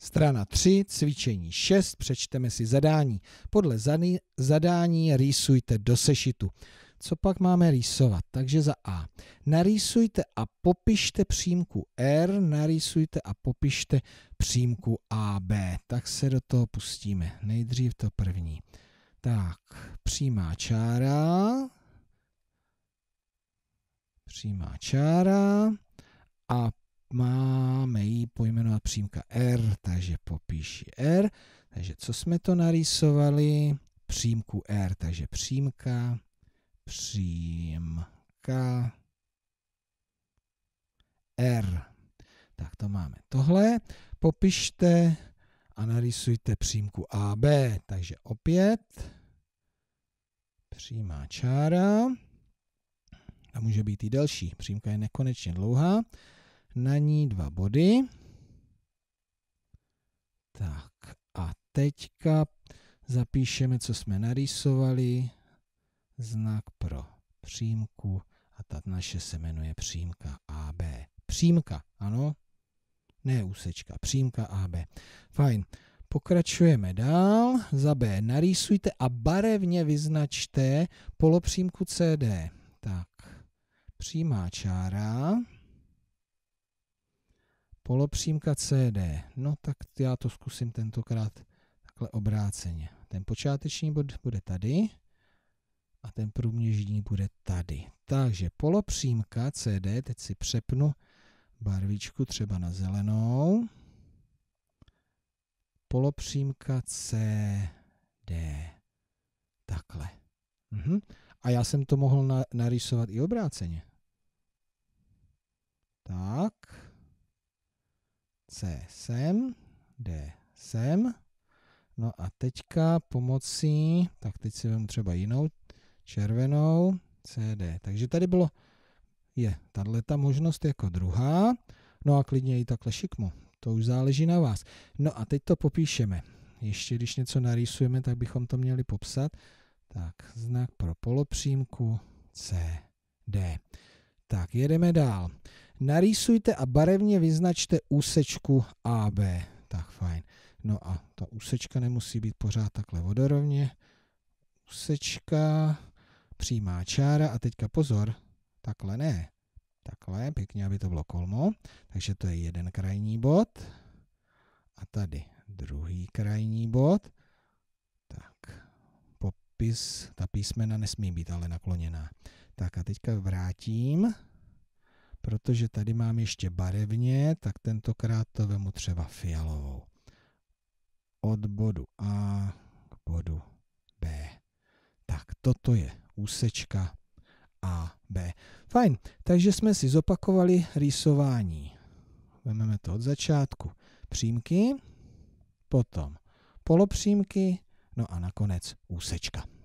Strana 3, cvičení 6, přečteme si zadání. Podle zadání rýsujte do sešitu. Co pak máme rýsovat? Takže za A. Narýsujte a popište přímku R, narýsujte a popište přímku AB. Tak se do toho pustíme. Nejdřív to první. Tak, přímá čára, přímá čára a máme ji pojmenovat přímka R, takže popíši R. Takže co jsme to narýsovali? Přímku R, takže přímka, přímka R. Tak to máme tohle. Popište a narýsujte přímku AB. Takže opět přímá čára. A může být i delší. Přímka je nekonečně dlouhá na ní dva body. Tak a teďka zapíšeme, co jsme narýsovali. Znak pro přímku a ta naše se jmenuje přímka AB. Přímka, ano? Ne úsečka, přímka AB. Fajn. Pokračujeme dál. Za B narýsujte a barevně vyznačte polopřímku CD. Tak, přímá čára polopřímka CD. No tak já to zkusím tentokrát takhle obráceně. Ten počáteční bod bude tady a ten průměžní bude tady. Takže polopřímka CD, teď si přepnu barvičku třeba na zelenou. Polopřímka CD. Takhle. Mhm. A já jsem to mohl na, narysovat i obráceně. Tak. C sem, D sem. No a teďka pomocí, tak teď si vem třeba jinou, červenou, CD. Takže tady bylo, je ta možnost jako druhá, no a klidně i takhle šikmo. To už záleží na vás. No a teď to popíšeme. Ještě když něco narýsujeme, tak bychom to měli popsat. Tak, znak pro polopřímku C, D. Tak, jedeme dál. Narýsujte a barevně vyznačte úsečku AB. Tak fajn. No a ta úsečka nemusí být pořád takhle vodorovně. Úsečka, přímá čára a teďka pozor, takhle ne. Takhle, pěkně, aby to bylo kolmo. Takže to je jeden krajní bod. A tady druhý krajní bod. Tak, popis, ta písmena nesmí být ale nakloněná. Tak a teďka vrátím protože tady mám ještě barevně, tak tentokrát to vemu třeba fialovou. Od bodu A k bodu B. Tak toto je úsečka A, B. Fajn, takže jsme si zopakovali rýsování. Vememe to od začátku. Přímky, potom polopřímky, no a nakonec úsečka.